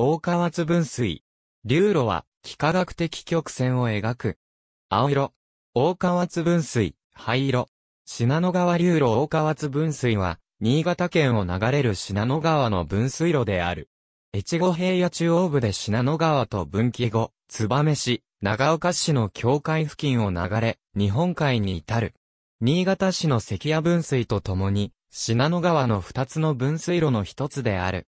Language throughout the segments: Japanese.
大河津分水。流路は、幾何学的曲線を描く。青色、大河津分水、灰色。信濃川流路大河津分水は、新潟県を流れる信濃川の分水路である。越後平野中央部で信濃川と分岐後、燕市、長岡市の境界付近を流れ、日本海に至る。新潟市の関屋分水とともに、信濃川の二つの分水路の一つである。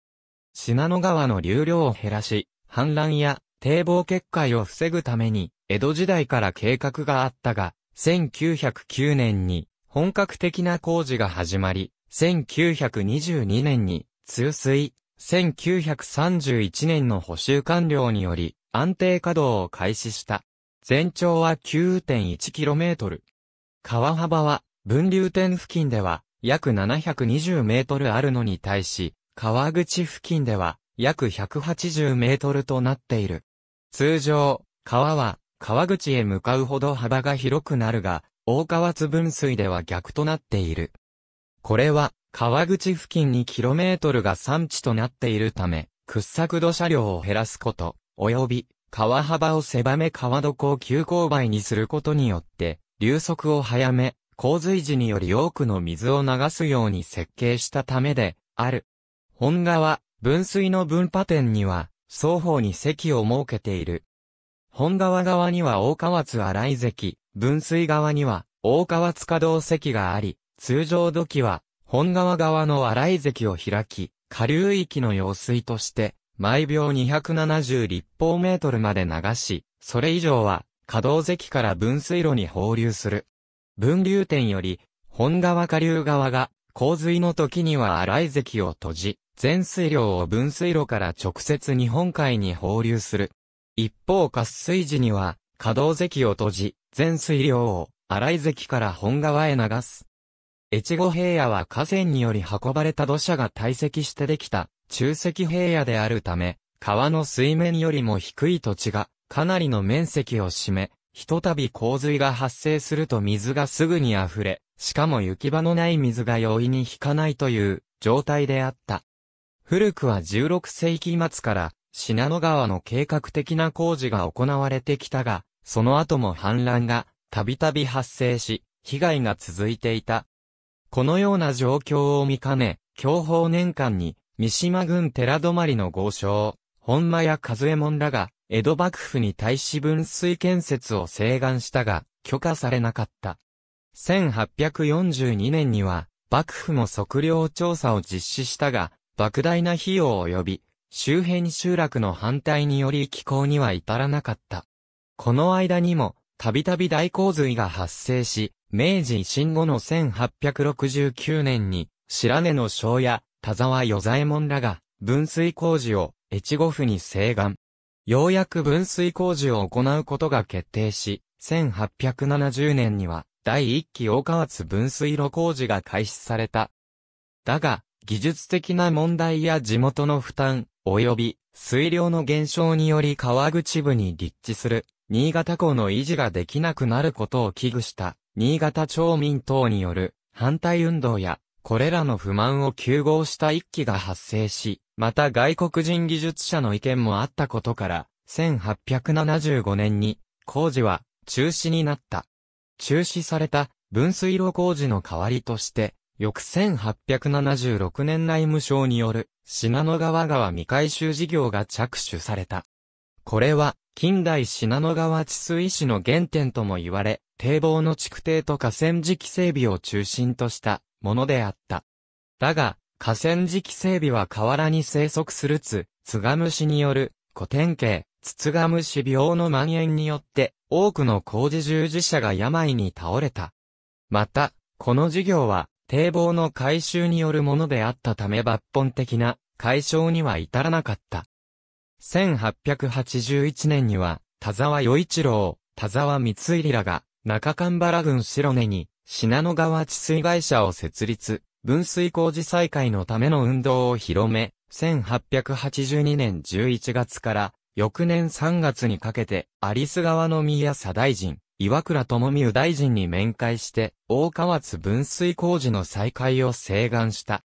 信濃川の流量を減らし、氾濫や堤防決壊を防ぐために、江戸時代から計画があったが、1909年に本格的な工事が始まり、1922年に通水、1931年の補修完了により安定稼働を開始した。全長は 9.1km。川幅は分流点付近では約 720m あるのに対し、川口付近では約180メートルとなっている。通常、川は川口へ向かうほど幅が広くなるが、大川津分水では逆となっている。これは川口付近にトルが産地となっているため、掘削土砂量を減らすこと、及び川幅を狭め川床を急勾配にすることによって、流速を早め、洪水時により多くの水を流すように設計したためで、ある。本川、分水の分派店には、双方に席を設けている。本川側には大川津新井関、分水側には大川津稼働席があり、通常土器は本川側の新井関を開き、下流域の用水として、毎秒270立方メートルまで流し、それ以上は、稼働関から分水路に放流する。分流点より、本川下流側が、洪水の時には荒井関を閉じ、全水量を分水路から直接日本海に放流する。一方渇水時には、可動関を閉じ、全水量を荒井関から本川へ流す。越後平野は河川により運ばれた土砂が堆積してできた中石平野であるため、川の水面よりも低い土地がかなりの面積を占め、ひとたび洪水が発生すると水がすぐに溢れ、しかも行き場のない水が容易に引かないという状態であった。古くは16世紀末から、信濃川の計画的な工事が行われてきたが、その後も氾濫が、たびたび発生し、被害が続いていた。このような状況を見かね、享保年間に、三島郡寺泊の豪商、本間や数右衛門らが、江戸幕府に対し分水建設を請願したが、許可されなかった。1842年には、幕府も測量調査を実施したが、莫大な費用及び、周辺集落の反対により気候には至らなかった。この間にも、たびたび大洪水が発生し、明治維新後の1869年に、白根の庄屋、田沢与左衛門らが、分水工事を越後府に請願。ようやく分水工事を行うことが決定し、1870年には、第1期大川津分水路工事が開始された。だが、技術的な問題や地元の負担、及び水量の減少により川口部に立地する、新潟港の維持ができなくなることを危惧した、新潟町民等による反対運動や、これらの不満を急合した一揆が発生し、また外国人技術者の意見もあったことから、1875年に工事は中止になった。中止された分水路工事の代わりとして、翌1876年内務省による、信濃川川未回収事業が着手された。これは、近代信濃川治水市の原点とも言われ、堤防の築堤と河川敷整備を中心としたものであった。だが、河川敷整備は河原に生息するつ、津賀虫による古典型、津ツガ虫病の蔓延によって、多くの工事従事者が病に倒れた。また、この事業は、堤防の改修によるものであったため抜本的な解消には至らなかった。1881年には、田沢与一郎、田沢光入らが、中間原郡白根に、信濃川治水会社を設立、分水工事再開のための運動を広め、1882年11月から、翌年3月にかけて、有栖川の宮左大臣、岩倉智美大臣に面会して、大河津分水工事の再開を請願した。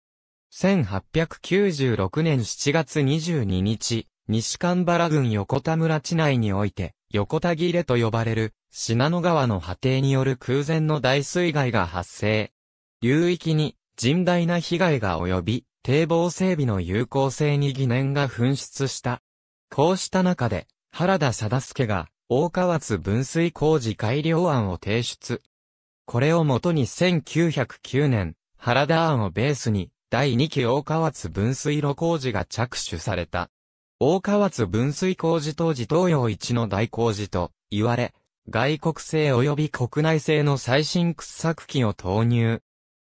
1896年7月22日、西神原郡横田村地内において、横田切れと呼ばれる、信濃川の波堤による空前の大水害が発生。流域に、甚大な被害が及び、堤防整備の有効性に疑念が噴出した。こうした中で、原田貞助が、大川津分水工事改良案を提出。これをもとに1909年、原田案をベースに、第2期大川津分水路工事が着手された。大川津分水工事当時東洋一の大工事と言われ、外国製及び国内製の最新掘削機を投入。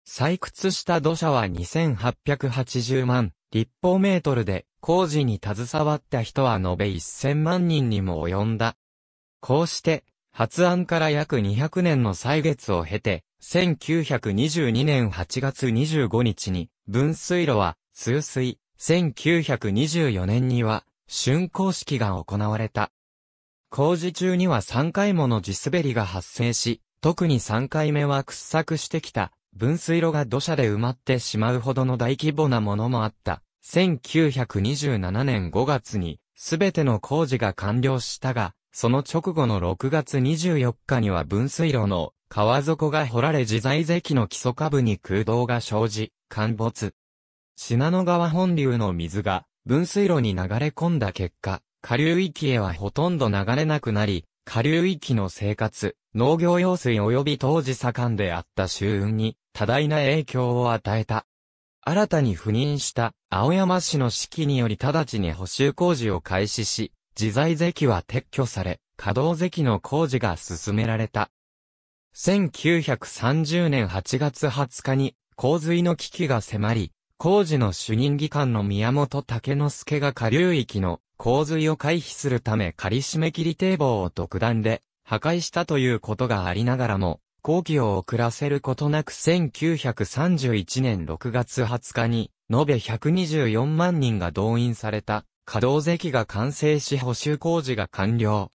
採掘した土砂は2880万立方メートルで、工事に携わった人は延べ1000万人にも及んだ。こうして、発案から約200年の歳月を経て、1922年8月25日に、分水路は、通水、1924年には、竣工式が行われた。工事中には3回もの地滑りが発生し、特に3回目は掘削してきた、分水路が土砂で埋まってしまうほどの大規模なものもあった。1927年5月に、すべての工事が完了したが、その直後の6月24日には分水路の川底が掘られ自在石の基礎下部に空洞が生じ、陥没。信濃川本流の水が分水路に流れ込んだ結果、下流域へはほとんど流れなくなり、下流域の生活、農業用水及び当時盛んであった周運に多大な影響を与えた。新たに赴任した青山市の指揮により直ちに補修工事を開始し、自在関は撤去され、稼働関の工事が進められた。1930年8月20日に洪水の危機が迫り、工事の主任技官の宮本武之助が下流域の洪水を回避するため仮締め切り堤防を独断で破壊したということがありながらも、工期を遅らせることなく1931年6月20日に、延べ124万人が動員された可動席が完成し補修工事が完了。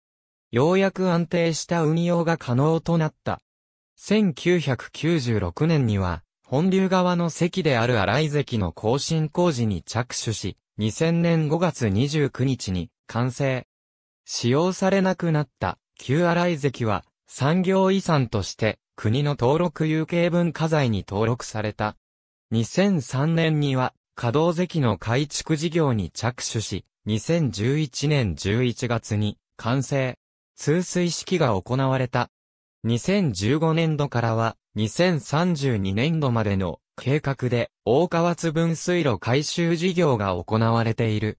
ようやく安定した運用が可能となった。1996年には、本流側の席である荒井関の更新工事に着手し、2000年5月29日に完成。使用されなくなった旧荒井関は産業遺産として国の登録有形文化財に登録された。2003年には稼働席の改築事業に着手し、2011年11月に完成、通水式が行われた。2015年度からは、2032年度までの計画で、大川津分水路改修事業が行われている。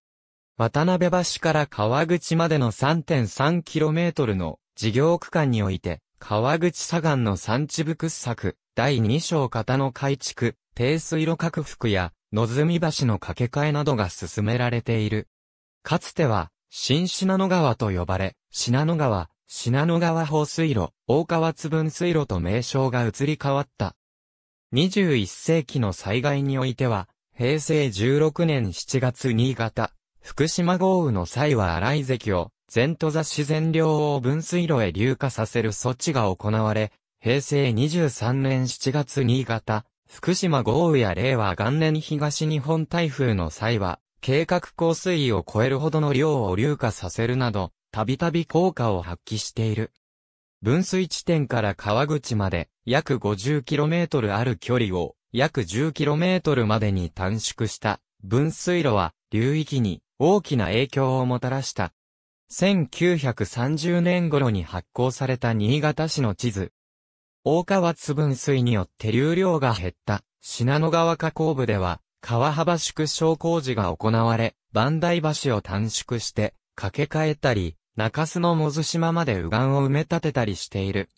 渡辺橋から川口までの 3.3km の事業区間において、川口左岸の山地部掘削、第2章型の改築、低水路拡幅や、のずみ橋の架け替えなどが進められている。かつては、新品野川と呼ばれ、品野川、品野川放水路、大川津分水路と名称が移り変わった。21世紀の災害においては、平成16年7月新潟、福島豪雨の際は荒井関を、全都座自然量を分水路へ流下させる措置が行われ、平成23年7月新潟、福島豪雨や令和元年東日本台風の際は、計画降水位を超えるほどの量を流下させるなど、たびたび効果を発揮している。分水地点から川口まで約 50km ある距離を約 10km までに短縮した分水路は流域に大きな影響をもたらした。1930年頃に発行された新潟市の地図、大川津分水によって流量が減った信濃川河口部では、川幅縮小工事が行われ、万代橋を短縮して、架け替えたり、中洲のも津島まで右岸を埋め立てたりしている。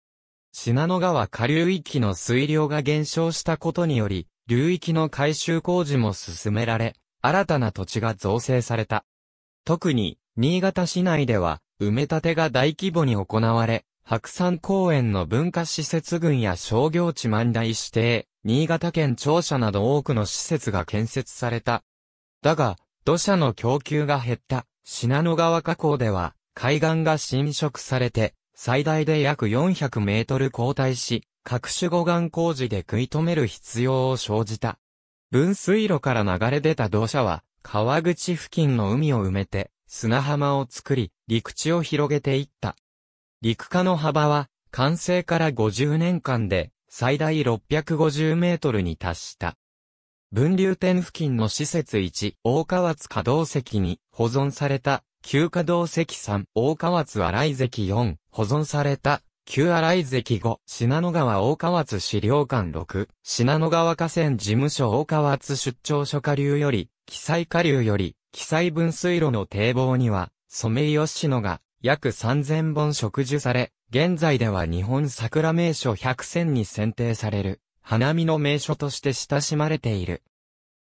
信濃川下流域の水量が減少したことにより、流域の改修工事も進められ、新たな土地が造成された。特に、新潟市内では、埋め立てが大規模に行われ、白山公園の文化施設群や商業地万代指定、新潟県庁舎など多くの施設が建設された。だが、土砂の供給が減った、信濃川河口では、海岸が浸食されて、最大で約400メートル後退し、各種護岸工事で食い止める必要を生じた。分水路から流れ出た土砂は、川口付近の海を埋めて、砂浜を作り、陸地を広げていった。陸下の幅は、完成から50年間で、最大650メートルに達した。分流点付近の施設1、大川津可動石に保存された、旧可動石3、大川津荒井石4、保存された、旧荒井石5、信濃川大川津資料館6、信濃川河川事務所大川津出張所下流より、記載下流より、記載分水路の堤防には、ソメイヨシノが約3000本植樹され、現在では日本桜名所100選に選定される、花見の名所として親しまれている。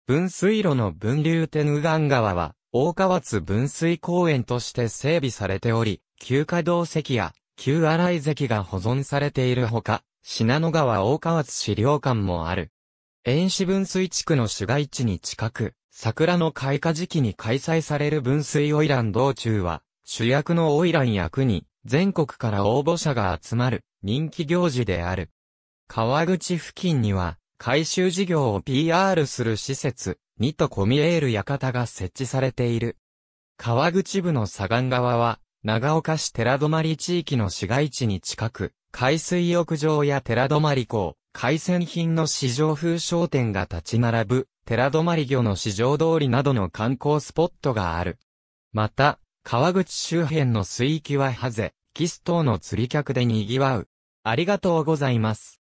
分水路の分流天右岸川は、大川津分水公園として整備されており、旧河道石や旧新井石が保存されているほか、信濃川大川津資料館もある。遠子分水地区の市街地に近く、桜の開花時期に開催される分水オイラン道中は、主役の花魁役に、全国から応募者が集まる、人気行事である。川口付近には、回収事業を PR する施設、ニトコミエール館が設置されている。川口部の左岸側は、長岡市寺泊地域の市街地に近く、海水浴場や寺泊港、海鮮品の市場風商店が立ち並ぶ、寺泊魚の市場通りなどの観光スポットがある。また、川口周辺の水域はハゼ、キス等の釣り客で賑わう。ありがとうございます。